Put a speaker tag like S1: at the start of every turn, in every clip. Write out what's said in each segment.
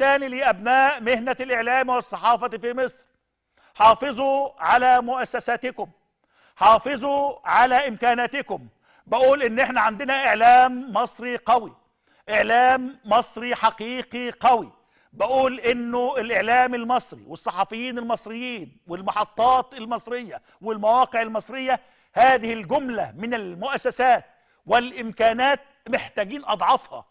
S1: الثاني لأبناء مهنة الإعلام والصحافة في مصر حافظوا على مؤسساتكم حافظوا على إمكاناتكم بقول إن إحنا عندنا إعلام مصري قوي إعلام مصري حقيقي قوي بقول إنه الإعلام المصري والصحفيين المصريين والمحطات المصرية والمواقع المصرية هذه الجملة من المؤسسات والإمكانات محتاجين أضعافها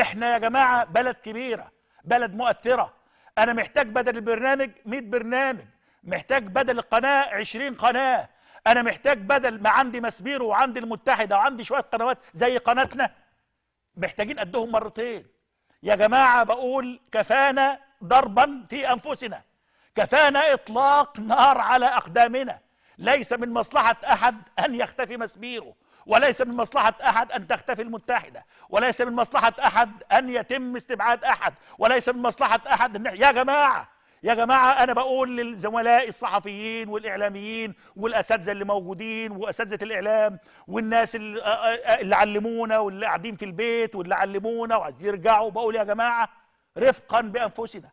S1: إحنا يا جماعة بلد كبيرة بلد مؤثره انا محتاج بدل البرنامج 100 برنامج محتاج بدل القناه 20 قناه انا محتاج بدل ما عندي مسبيرو وعندي المتحده وعندي شويه قنوات زي قناتنا محتاجين قدهم مرتين يا جماعه بقول كفانا ضربا في انفسنا كفانا اطلاق نار على اقدامنا ليس من مصلحه احد ان يختفي مسبيرو وليس من مصلحة أحد أن تختفي المتحدة وليس من مصلحة أحد أن يتم استبعاد أحد وليس من مصلحة أحد أن يا جماعة يا جماعة أنا بقول لزملائي الصحفيين والإعلاميين والأساتذة اللي موجودين وأساتذة الإعلام والناس اللي علمونا واللي قاعدين في البيت واللي علمونا وعايزين يرجعوا بقول يا جماعة رفقا بأنفسنا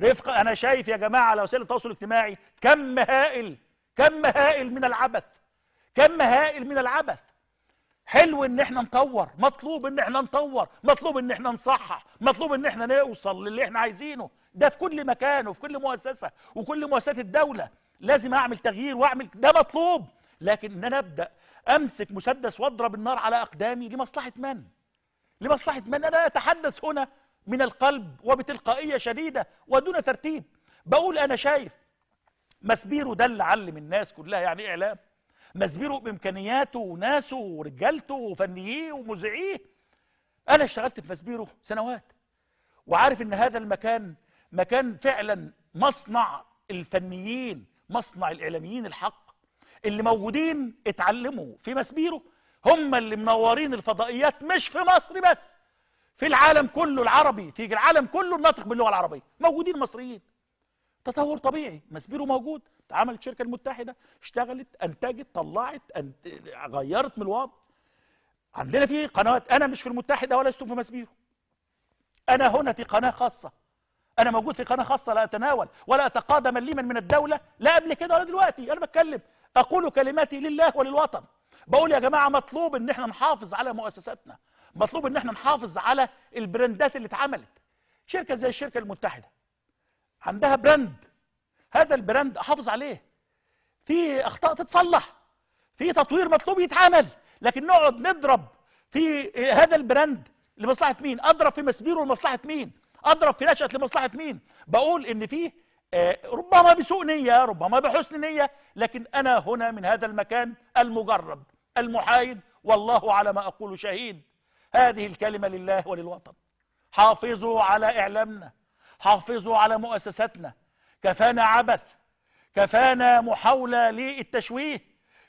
S1: رفقا أنا شايف يا جماعة على وسائل التواصل الاجتماعي كم هائل كم هائل من العبث كم هائل من العبث حلو ان احنا نطور مطلوب ان احنا نطور مطلوب ان احنا نصحح مطلوب ان احنا نوصل للي احنا عايزينه ده في كل مكان وفي كل مؤسسه وكل مؤسسات الدوله لازم اعمل تغيير واعمل ده مطلوب لكن ان انا ابدا امسك مسدس واضرب النار على اقدامي لمصلحه من لمصلحه من انا اتحدث هنا من القلب وبتلقائيه شديده ودون ترتيب بقول انا شايف مسبيرو ده اللي علم الناس كلها يعني اعلام مزبيره بامكانياته وناسه ورجالته وفنييه ومذيعيه انا اشتغلت في مزبيره سنوات وعارف ان هذا المكان مكان فعلا مصنع الفنيين مصنع الاعلاميين الحق اللي موجودين اتعلموا في مسبيره هم اللي منورين الفضائيات مش في مصر بس في العالم كله العربي في العالم كله الناطق باللغه العربيه موجودين مصريين تطور طبيعي مسبيره موجود اتعملت الشركه المتحده اشتغلت انتجت طلعت أنت... غيرت من الوضع عندنا في قنوات انا مش في المتحده ولا في مسبيرو انا هنا في قناه خاصه انا موجود في قناه خاصه لا اتناول ولا اتقاضى مليما من الدوله لا قبل كده ولا دلوقتي انا بتكلم اقول كلماتي لله وللوطن بقول يا جماعه مطلوب ان احنا نحافظ على مؤسساتنا مطلوب ان احنا نحافظ على البراندات اللي اتعملت شركه زي الشركه المتحده عندها براند هذا البراند احافظ عليه في اخطاء تتصلح في تطوير مطلوب يتعمل لكن نقعد نضرب في هذا البراند لمصلحه مين اضرب في مسبيره لمصلحه مين اضرب في نشأة لمصلحه مين بقول ان فيه آه، ربما بسوء نيه ربما بحسن نيه لكن انا هنا من هذا المكان المجرب المحايد والله على ما اقول شهيد هذه الكلمه لله وللوطن حافظوا على اعلامنا حافظوا على مؤسساتنا كفانا عبث كفانا محاولة للتشويه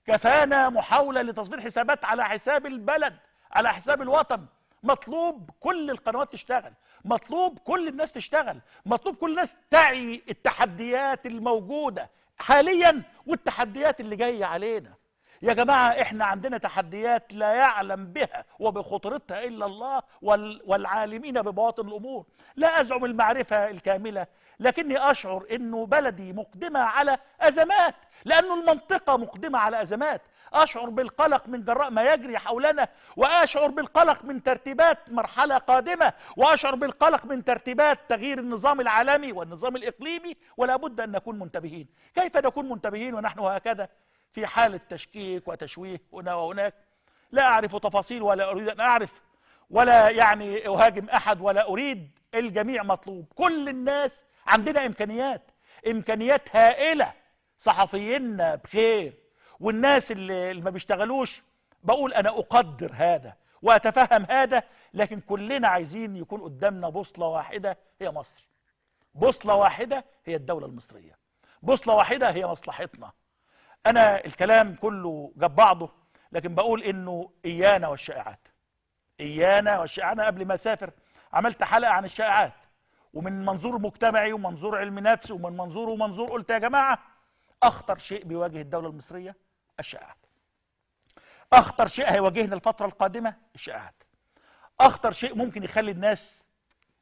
S1: كفانا محاولة لتصدير حسابات على حساب البلد على حساب الوطن مطلوب كل القنوات تشتغل مطلوب كل الناس تشتغل مطلوب كل الناس تعي التحديات الموجودة حاليا والتحديات اللي جاية علينا يا جماعة احنا عندنا تحديات لا يعلم بها وبخطرتها إلا الله والعالمين ببواطن الأمور لا أزعم المعرفة الكاملة لكني أشعر أنه بلدي مقدمة على أزمات لأنه المنطقة مقدمة على أزمات أشعر بالقلق من جراء ما يجري حولنا وأشعر بالقلق من ترتيبات مرحلة قادمة وأشعر بالقلق من ترتيبات تغيير النظام العالمي والنظام الإقليمي ولا بد أن نكون منتبهين كيف نكون منتبهين ونحن هكذا في حالة تشكيك وتشويه هنا وهناك لا أعرف تفاصيل ولا أريد أن أعرف ولا يعني أهاجم أحد ولا أريد الجميع مطلوب كل الناس عندنا إمكانيات إمكانيات هائلة صحفينا بخير والناس اللي ما بيشتغلوش بقول أنا أقدر هذا وأتفهم هذا لكن كلنا عايزين يكون قدامنا بوصلة واحدة هي مصر بوصلة واحدة هي الدولة المصرية بوصلة واحدة هي مصلحتنا انا الكلام كله جاب بعضه لكن بقول انه ايانا والشائعات ايانا والشائعات انا قبل ما اسافر عملت حلقه عن الشائعات ومن منظور مجتمعي ومنظور علم نفس ومن منظور ومنظور قلت يا جماعه اخطر شيء بيواجه الدوله المصريه الشائعات اخطر شيء هيواجهنا الفتره القادمه الشائعات اخطر شيء ممكن يخلي الناس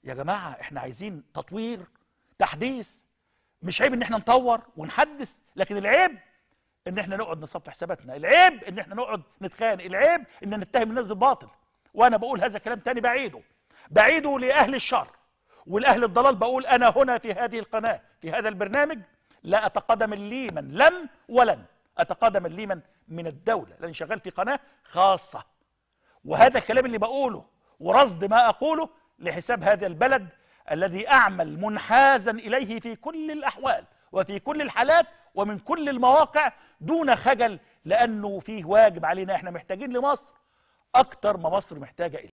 S1: يا جماعه احنا عايزين تطوير تحديث مش عيب ان احنا نطور ونحدث لكن العيب ان احنا نقعد نصفي حساباتنا العيب ان احنا نقعد نتخانق العيب ان نتهم الناس بالباطل وانا بقول هذا الكلام تاني بعيده بعيده لاهل الشر والاهل الضلال بقول انا هنا في هذه القناه في هذا البرنامج لا اتقدم من لم ولن اتقدم من من الدوله لان شغال في قناه خاصه وهذا الكلام اللي بقوله ورصد ما اقوله لحساب هذا البلد الذي اعمل منحازا اليه في كل الاحوال وفي كل الحالات ومن كل المواقع دون خجل لأنه فيه واجب علينا احنا محتاجين لمصر أكتر ما مصر محتاجة إليه